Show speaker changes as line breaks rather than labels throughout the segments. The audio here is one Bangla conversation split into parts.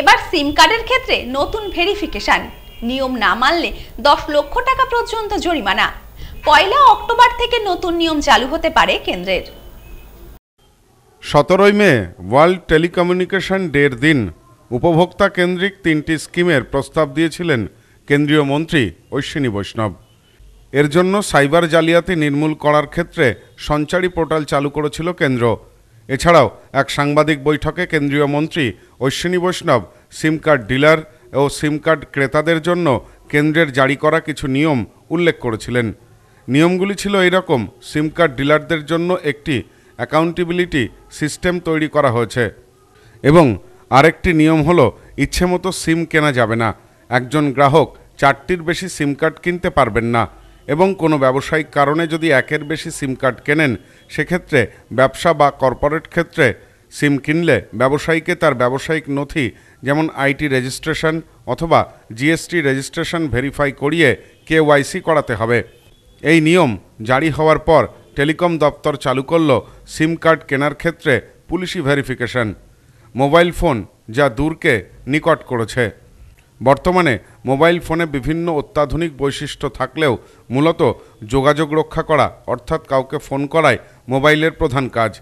এবার সিম কার্ডের ক্ষেত্রে নতুন ভেরিফিকেশান নিয়ম না মানলে দশ লক্ষ টাকা পর্যন্ত জরিমানা পয়লা অক্টোবর থেকে নতুন নিয়ম চালু হতে পারে কেন্দ্রের সতেরোই মে ওয়ার্ল্ড টেলিকমিউনিকেশন ডের দিন উপভোক্তা কেন্দ্রিক তিনটি স্কিমের প্রস্তাব দিয়েছিলেন কেন্দ্রীয় মন্ত্রী ঐশ্বিনী বৈষ্ণব এর জন্য সাইবার জালিয়াতি নির্মূল করার ক্ষেত্রে সঞ্চারী পোর্টাল চালু করেছিল কেন্দ্র এছাড়াও এক সাংবাদিক বৈঠকে কেন্দ্রীয় মন্ত্রী Ashwini Vaishnaw SIM card dealer ও সিম কার্ড ক্রেতাদের জন্য কেন্দ্রের জারি করা কিছু নিয়ম উল্লেখ করেছিলেন নিয়মগুলি ছিল এইরকম সিম কার্ড ডিলারদের জন্য একটি অ্যাকাউন্টেবিলিটি সিস্টেম তৈরি করা হয়েছে এবং আরেকটি নিয়ম হলো ইচ্ছে মতো সিম কেনা যাবে না একজন গ্রাহক চারটির বেশি সিম কার্ড কিনতে পারবেন না এবং কোনো ব্যবসায়িক কারণে যদি একের বেশি সিম কার্ড কেনেন সেক্ষেত্রে ব্যবসা বা কর্পোরেট ক্ষেত্রে সিম কিনলে ব্যবসায়ীকে তার ব্যবসায়িক নথি যেমন আইটি রেজিস্ট্রেশন অথবা জিএসটি রেজিস্ট্রেশন ভেরিফাই করিয়ে কেওয়াইসি করাতে হবে এই নিয়ম জারি হওয়ার পর টেলিকম দপ্তর চালু করল সিম কার্ড কেনার ক্ষেত্রে পুলিশি ভেরিফিকেশন মোবাইল ফোন যা দূরকে নিকট করেছে বর্তমানে মোবাইল ফোনে বিভিন্ন অত্যাধুনিক বৈশিষ্ট্য থাকলেও মূলত যোগাযোগ রক্ষা করা অর্থাৎ কাউকে ফোন করাই মোবাইলের প্রধান কাজ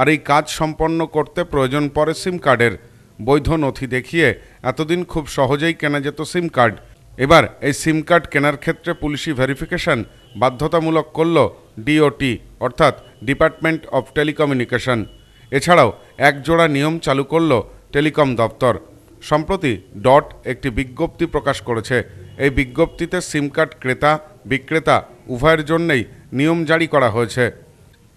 আর এই কাজ সম্পন্ন করতে প্রয়োজন পরে সিম কার্ডের বৈধ নথি দেখিয়ে এতদিন খুব সহজেই কেনা যেত সিম কার্ড এবার এই সিম কার্ড কেনার ক্ষেত্রে পুলিশি ভেরিফিকেশন বাধ্যতামূলক করল ডিওটি অর্থাৎ ডিপার্টমেন্ট অফ টেলিকমিউনিকেশন এছাড়াও একজোড়া নিয়ম চালু করল টেলিকম দপ্তর সম্প্রতি ডট একটি বিজ্ঞপ্তি প্রকাশ করেছে এই বিজ্ঞপ্তিতে সিম কার্ড ক্রেতা বিক্রেতা উভয়ের জন্যই নিয়ম জারি করা হয়েছে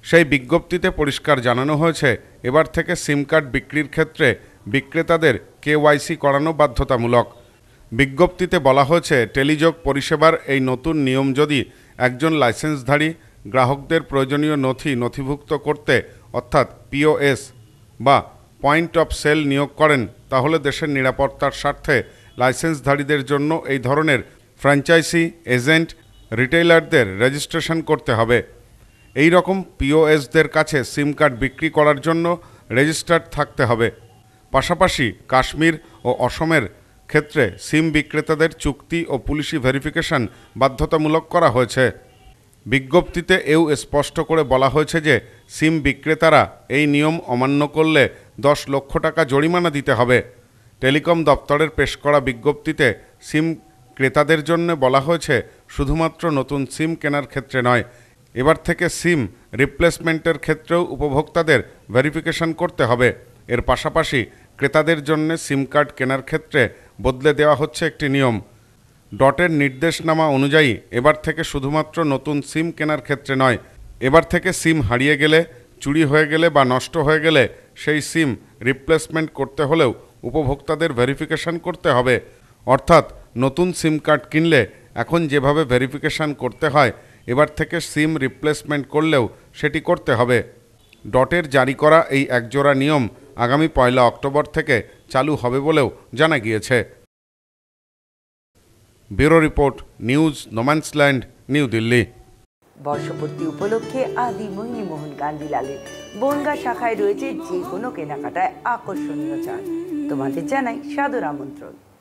সেই বিজ্ঞপ্তিতে পরিষ্কার জানানো হয়েছে এবার থেকে সিম কার্ড বিক্রির ক্ষেত্রে বিক্রেতাদের কেওয়াইসি করানো বাধ্যতামূলক বিজ্ঞপ্তিতে বলা হয়েছে টেলিযোগ পরিষেবার এই নতুন নিয়ম যদি একজন লাইসেন্সধারী গ্রাহকদের প্রয়োজনীয় নথি নথিভুক্ত করতে অর্থাৎ পিওএস বা পয়েন্ট অফ সেল নিয়োগ করেন তাহলে দেশের নিরাপত্তার স্বার্থে লাইসেন্সধারীদের জন্য এই ধরনের ফ্র্যাঞ্চাইজি এজেন্ট রিটেইলারদের রেজিস্ট্রেশন করতে হবে এই রকম পিওএসদের কাছে সিম কার্ড বিক্রি করার জন্য রেজিস্টার্ড থাকতে হবে পাশাপাশি কাশ্মীর ও অসমের ক্ষেত্রে সিম বিক্রেতাদের চুক্তি ও পুলিশি ভেরিফিকেশন বাধ্যতামূলক করা হয়েছে বিজ্ঞপ্তিতে এও স্পষ্ট করে বলা হয়েছে যে সিম বিক্রেতারা এই নিয়ম অমান্য করলে দশ লক্ষ টাকা জরিমানা দিতে হবে টেলিকম দপ্তরের পেশ করা বিজ্ঞপ্তিতে সিম ক্রেতাদের জন্য বলা হয়েছে শুধুমাত্র নতুন সিম কেনার ক্ষেত্রে নয় এবার থেকে সিম রিপ্লেসমেন্টের ক্ষেত্রেও উপভোক্তাদের ভেরিফিকেশন করতে হবে এর পাশাপাশি ক্রেতাদের জন্য সিম কার্ড কেনার ক্ষেত্রে বদলে দেওয়া হচ্ছে একটি নিয়ম ডটের নির্দেশনামা অনুযায়ী এবার থেকে শুধুমাত্র নতুন সিম কেনার ক্ষেত্রে নয় এবার থেকে সিম হারিয়ে গেলে চুরি হয়ে গেলে বা নষ্ট হয়ে গেলে সেই সিম রিপ্লেসমেন্ট করতে হলেও উপভোক্তাদের ভেরিফিকেশন করতে হবে অর্থাৎ নতুন সিম কার্ড কিনলে এখন যেভাবে ভেরিফিকেশন করতে হয় এবার থেকে সিম রিপ্লেসমেন্ট করলেও সেটি করতে হবে ডটের জারি করা এই একজোড়া নিয়ম আগামী পয়লা অক্টোবর থেকে চালু হবে বলেও জানা গিয়েছে bureau report news no man's land new Delhi বর্ষপূর্তি উপলক্ষে আদি মনমোহন গান্ধী লালের বনগা শাখায় রয়েছে যে কোনো কেনাকাটায় আকর্ষণীয় চান তোমাদের জানাই সাদর আমন্ত্রণ